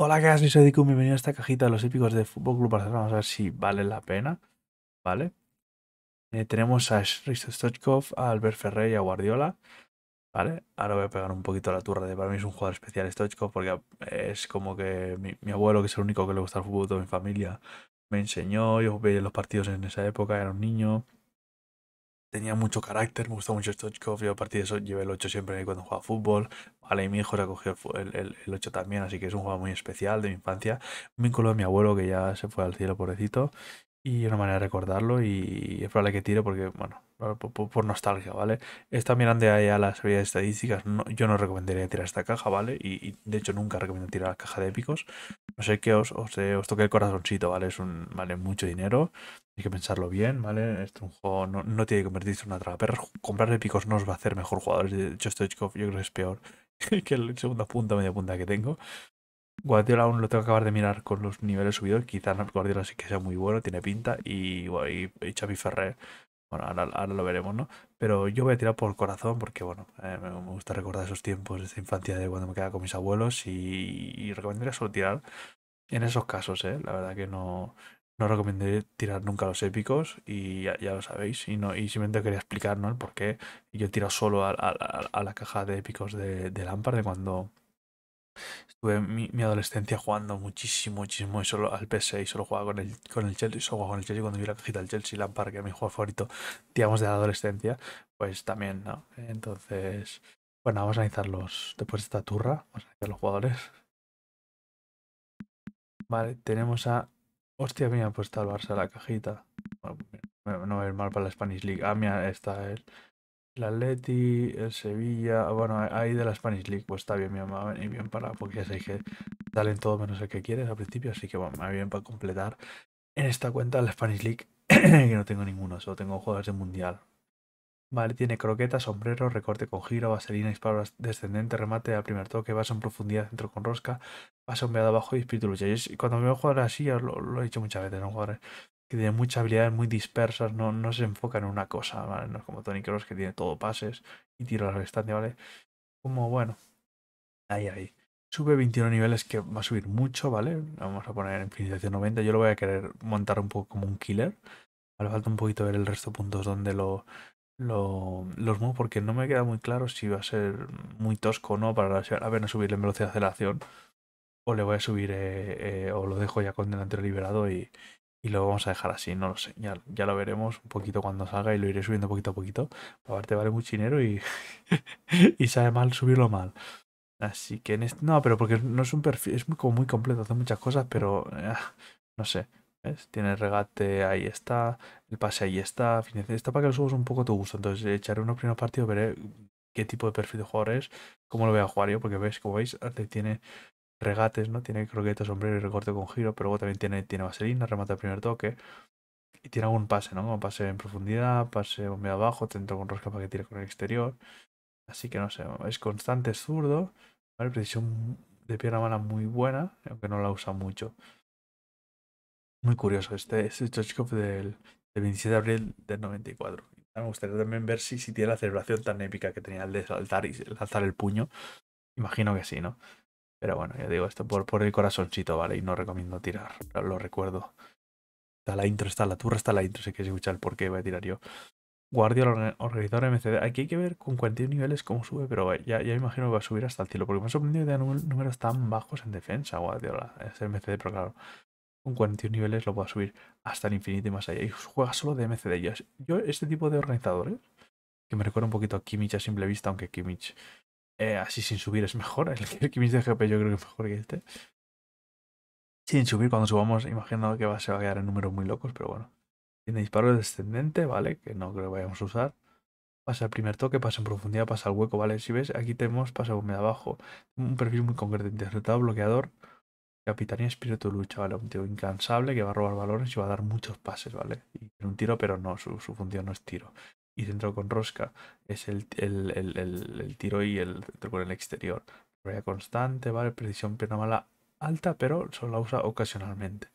Hola, ¿qué haces? Soy bienvenido a esta cajita de los épicos de Fútbol Club Barcelona. Vamos a ver si vale la pena, ¿vale? Eh, tenemos a Risto Stochkov, a Albert Ferrer y a Guardiola, ¿vale? Ahora voy a pegar un poquito a la turra de para mí es un jugador especial Stochkov porque es como que mi, abuelo, que es el único que le gusta el fútbol de mi familia, me enseñó, yo veía los partidos en esa época, era un niño, tenía mucho carácter, me gustó mucho Stoichkov, yo a partir de eso llevé el 8 siempre cuando jugaba fútbol, vale, y mi hijo se el, 8 también, así que es un juego muy especial de mi infancia, un vínculo de mi abuelo que ya se fue al cielo, pobrecito, y una manera de recordarlo y es probable que tire porque, bueno, por, nostalgia, ¿vale? Está mirando ahí a las habilidades estadísticas. yo no recomendaría tirar esta caja, ¿vale? Y, de hecho nunca recomiendo tirar la caja de épicos. No sé qué os, eh, os, toque el corazoncito, ¿vale? Es un, vale mucho dinero. Hay que pensarlo bien, ¿vale? Este un juego no, tiene que convertirse en una pero Comprar épicos no os va a hacer mejor jugadores. De hecho, Stoichkov yo creo que es peor que el segundo punta, media punta que tengo. Guardiola aún lo tengo que acabar de mirar con los niveles subidos. Quizás Guardiola sí que sea muy bueno, tiene pinta. Y, bueno, y, Xavi Ferrer, bueno, ahora, lo veremos, ¿no? Pero yo voy a tirar por corazón porque, bueno, eh, me gusta recordar esos tiempos, esa infancia de cuando me quedaba con mis abuelos. Y, recomendaría solo tirar en esos casos, ¿eh? La verdad que no, no recomendaría tirar nunca los épicos y ya, lo sabéis. Y, no, y simplemente quería explicar, ¿no? El por qué yo tiro solo a, la caja de épicos de, de Lampard de cuando Estuve mi, mi adolescencia jugando muchísimo, muchísimo y solo al ps y solo jugaba con el, con el Chelsea, solo jugaba con el Chelsea cuando vi la cajita del Chelsea Lampard, que es mi juego favorito, digamos, de la adolescencia, pues también, ¿no? Entonces, bueno, vamos a analizar después de esta turra, vamos a analizar los jugadores. Vale, tenemos a... Hostia, mía, pues está el Barça la cajita. Pues no es mal para la Spanish League. Ah, mira, está el la Atleti, el Sevilla, bueno, ahí de la Spanish League, pues está bien, mi mamá, y bien para, porque ya sé que salen todo menos el que quieres al principio, así que bueno, me bien para completar en esta cuenta la Spanish League, que no tengo ninguno, solo tengo jugadores de mundial. Vale, tiene croqueta, sombrero, recorte con giro, vaselina, disparo descendente, remate al primer toque, vaso en profundidad, centro con rosca, vaso en abajo y espíritu lucha. Y cuando me a jugar así, ya lo, he dicho muchas veces, ¿no? Jugadores que tiene muchas habilidades muy dispersas, no, no se enfoca en una cosa, ¿vale? No es como Tony Cross que tiene todo pases y tiro al la ¿vale? Como bueno, ahí, ahí. Sube 21 niveles que va a subir mucho, ¿vale? Vamos a poner en finalización 90. Yo lo voy a querer montar un poco como un killer. Vale, falta un poquito ver el resto de puntos donde lo, lo, los muevo, porque no me queda muy claro si va a ser muy tosco o no para a ver a subirle en velocidad de aceleración. O le voy a subir eh, eh, o lo dejo ya con delantero liberado y, y lo vamos a dejar así, no lo sé. Ya, lo veremos un poquito cuando salga y lo iré subiendo poquito a poquito. te vale mucho dinero y, y sabe mal subirlo mal. Así que en este... No, pero porque no es un perfil, es muy, como muy completo, hace muchas cosas, pero eh, no sé. ¿ves? Tiene el regate, ahí está, el pase ahí está, está para que lo subas un poco a tu gusto. Entonces echaré unos primeros partidos, veré qué tipo de perfil de jugador es, cómo lo vea a jugar yo, porque veis, como veis, Arte tiene regates, ¿no? Tiene croquetas, este sombrero y recorte con giro, pero luego también tiene, tiene vaselina, remata el primer toque. Y tiene algún pase, ¿no? Como pase en profundidad, pase bombeo abajo, centro con rosca para que tire con el exterior. Así que no sé, es constante, es zurdo. ¿vale? Precisión de pierna mala muy buena, aunque no la usa mucho. Muy curioso, este, es el Chochkov del, del, 27 de abril del 94. Ah, me gustaría también ver si, si tiene la celebración tan épica que tenía el de saltar y lanzar el puño. Imagino que sí, ¿no? Pero bueno, ya digo, esto por, por el corazoncito, ¿vale? Y no recomiendo tirar, lo recuerdo. Está la intro, está la turra, está la intro, si quieres escuchar el por qué voy a tirar yo. guardiola organizador MCD. Aquí hay que ver con 41 niveles cómo sube, pero ya, ya imagino que va a subir hasta el cielo, porque me ha sorprendido que números tan bajos en defensa, Guardiola. Es el MCD, pero claro, con 41 niveles lo puedo subir hasta el infinito y más allá. Y juega solo de MCD. yo este tipo de organizadores, que me recuerda un poquito a Kimmich a simple vista, aunque Kimmich eh, así sin subir es mejor. El de GP yo creo que es mejor que este. Sin subir, cuando subamos, imagino que va, se va a quedar en números muy locos, pero bueno. Tiene disparo descendente, ¿vale? Que no creo que vayamos a usar. Pasa el primer toque, pasa en profundidad, pasa al hueco, ¿vale? Si ves, aquí tenemos pasa medio abajo. Un perfil muy concreto, interpretado, bloqueador. Capitanía Espíritu de Lucha, ¿vale? Un tío incansable que va a robar valores y va a dar muchos pases, ¿vale? Y un tiro, pero no, su, su función no es tiro y dentro con rosca es el, tiro y el centro con el exterior. Raya constante, ¿vale? Precisión pena mala alta, pero solo la usa ocasionalmente.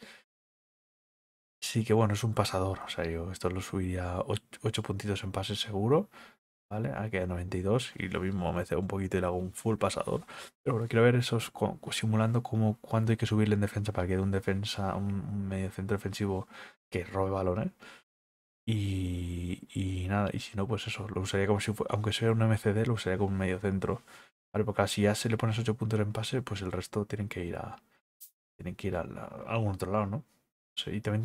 Sí que bueno, es un pasador. O sea, yo esto lo subiría 8, puntitos en pases seguro. ¿Vale? Aquí a 92 y lo mismo me hace un poquito y le hago un full pasador. Pero bueno, quiero ver esos simulando cómo, cuánto hay que subirle en defensa para que un defensa, un, medio centro defensivo que robe balones. Y, nada, y si no, pues eso, lo usaría como si aunque sea un MCD, lo usaría como un medio centro. Vale, porque si ya se le pones 8 puntos en pase, pues el resto tienen que ir a tienen que ir a, algún otro lado, ¿no? y también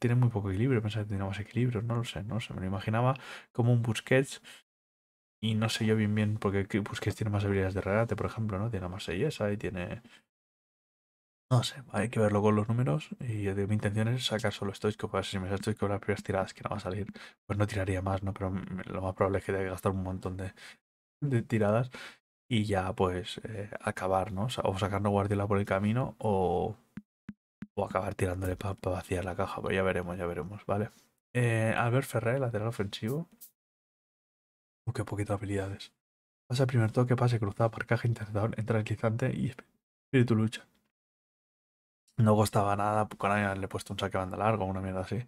tienen muy poco equilibrio, pensaba que tenía más equilibrio, no lo sé, no se me lo imaginaba como un Busquets y no sé yo bien bien, porque Busquets tiene más habilidades de regate, por ejemplo, ¿no? Tiene más belleza y tiene no sé, hay que verlo con los números. Y mi intención es sacar solo que Pues si me sale que las primeras tiradas que no va a salir, pues no tiraría más, ¿no? Pero lo más probable es que tenga que gastar un montón de, tiradas y ya pues eh, acabar, ¿no? O sacarnos guardiola por el camino o, o acabar tirándole para vaciar la caja. Pues ya veremos, ya veremos, ¿vale? Eh, Albert Ferrer, lateral ofensivo. Uh, qué poquito habilidades. Pasa el primer toque, pase cruzado, parcaje, interceptador, entra deslizante y espíritu lucha. No costaba nada, pues, con he puesto un saque banda largo, una mierda así.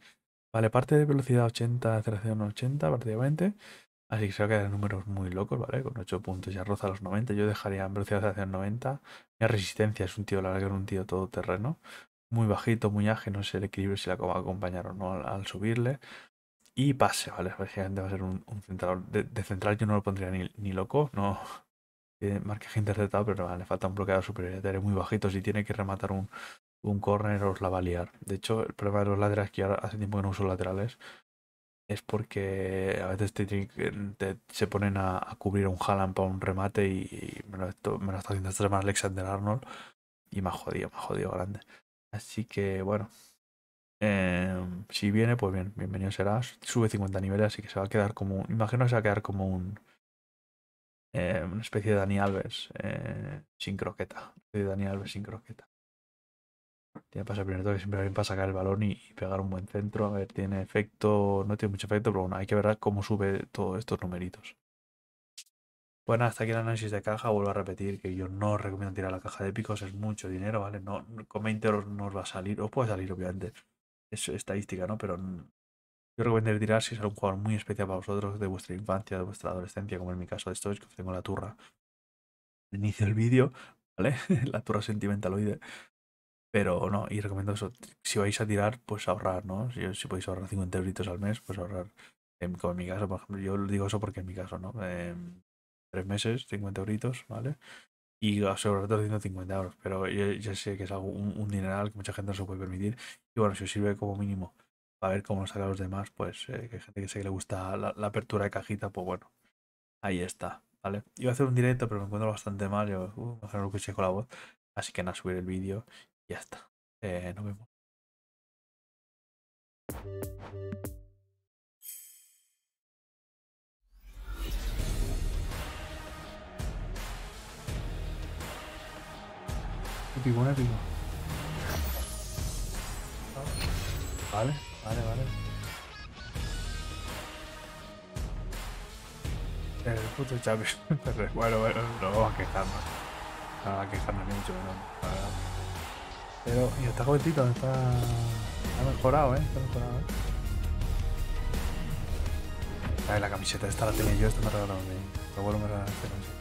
Vale, parte de velocidad 80, aceleración 80 prácticamente. Así que se va a quedar números muy locos, ¿vale? Con 8 puntos ya roza los 90. Yo dejaría en velocidad de aceleración 90. Mi resistencia es un tío, largo un tío todoterreno. Muy bajito, muy ágil, no sé el equilibrio si la va a acompañar o no al, subirle y pase, ¿vale? Básicamente va a ser un, central. De, central yo no lo pondría ni, loco, no. Eh, marcaje interceptado, pero vale, le falta un bloqueado superior. muy bajito. Si tiene que rematar un, un corner os la va a liar. De hecho, el problema de los laterales, que hace tiempo que no uso laterales, es porque a veces se ponen a, cubrir un Haaland para un remate y, me, lo, está haciendo este más Alexander Arnold y me ha jodido, me ha jodido grande. Así que bueno, em, si viene, pues bien, bienvenido serás. Sube 50 niveles, así que se va a quedar como un, imagino que se va a quedar como un, em, eh, una especie de Dani Alves sin croqueta. De Dani Alves sin croqueta. Tiene el primero toque siempre bien para sacar el balón y, pegar un buen centro. A ver, tiene efecto, no tiene mucho efecto, pero bueno, hay que ver cómo sube todos estos numeritos. Bueno, pues hasta aquí el análisis de caja. Vuelvo a repetir que yo no os recomiendo tirar la caja de picos, es mucho dinero, ¿vale? No, con 20 euros no os va a salir, os puede salir, obviamente. Es estadística, ¿no? Pero yo recomiendo tirar si es un jugador muy especial para vosotros, de vuestra infancia, de vuestra adolescencia, como en mi caso de esto, que tengo la turra. Inicio el vídeo, ¿vale? la turra sentimentaloide. Pero no, y recomiendo eso. Si vais a tirar, pues ahorrar, ¿no? Si, podéis ahorrar 50 euritos al mes, pues ahorrar. En, em, como en mi caso, por ejemplo, yo digo eso porque en mi caso, ¿no? Em, tres meses, 50 euritos, ¿vale? Y sobre todo 150 euros. Pero yo ya sé que es algo, un, dineral que mucha gente no se puede permitir. Y bueno, si os sirve como mínimo para ver cómo sacan los demás, pues eh, que hay gente que sé que le gusta la, apertura de cajita, pues bueno, ahí está, ¿vale? Iba a hacer un directo, pero me encuentro bastante mal. Yo, uh, mejor no escuché con la voz. Así que nada, subir el vídeo ya está. Eh, nos vemos. Épico, épico. Vale, vale, vale. El puto Chávez. bueno, bueno, no vamos a quejarnos. vamos a quejarnos mucho, no. Pero, y está jovencito, está, ha mejorado, ¿eh? Está mejorado, ¿eh? ver, la camiseta esta la tenía yo, esta me regalaron de Pero bueno, me regalaron esta camiseta.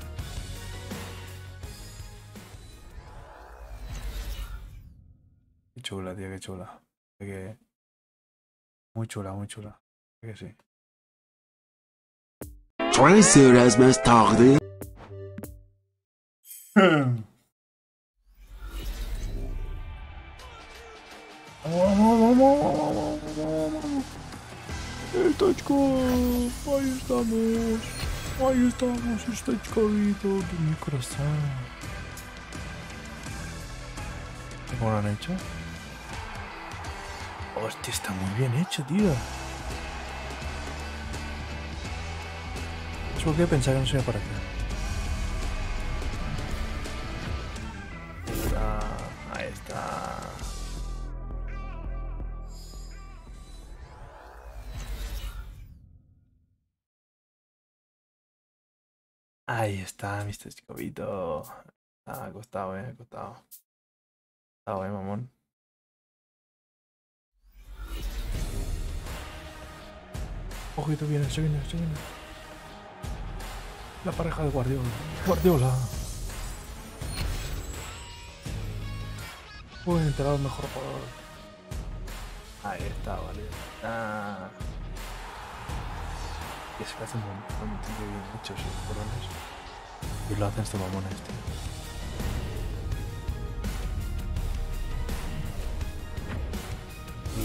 Qué chula, tío, qué chula. Que... Muy chula, muy chula. Que sí. Tres horas más tarde. Estachka, ahí estamos. Ahí estamos, estachcadito de mi corazón. ¿Cómo lo han hecho? Hostia, está muy bien hecho, tío. Solo que pensar que no se iba para acá. Ahí está, Mr. Chicovito. Ah, acostado, eh, acostado. Acostado, eh, mamón. Ojito, viene, se viene, se viene. La pareja de Guardiola. Guardiola. entrar al mejor jugador. Ahí está, vale. Ah. Que se hace un montón de muchos y lo hacen estos mamón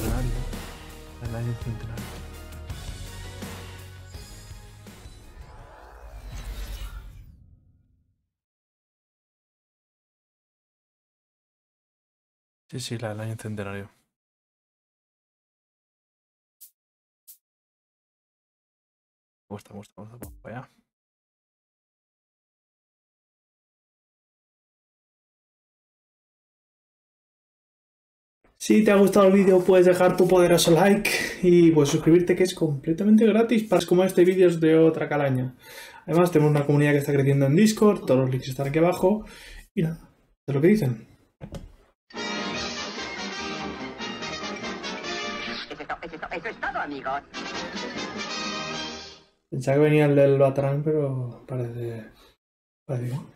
La El año centenario. Sí, sí, la del año centenario. gusta, Si te ha gustado el vídeo puedes dejar tu poderoso like y pues suscribirte que es completamente gratis para como este vídeo es de otra calaña. Además tenemos una comunidad que está creciendo en Discord, todos los links están aquí abajo y nada, es lo que dicen. Pensaba que venía el del Batran pero parece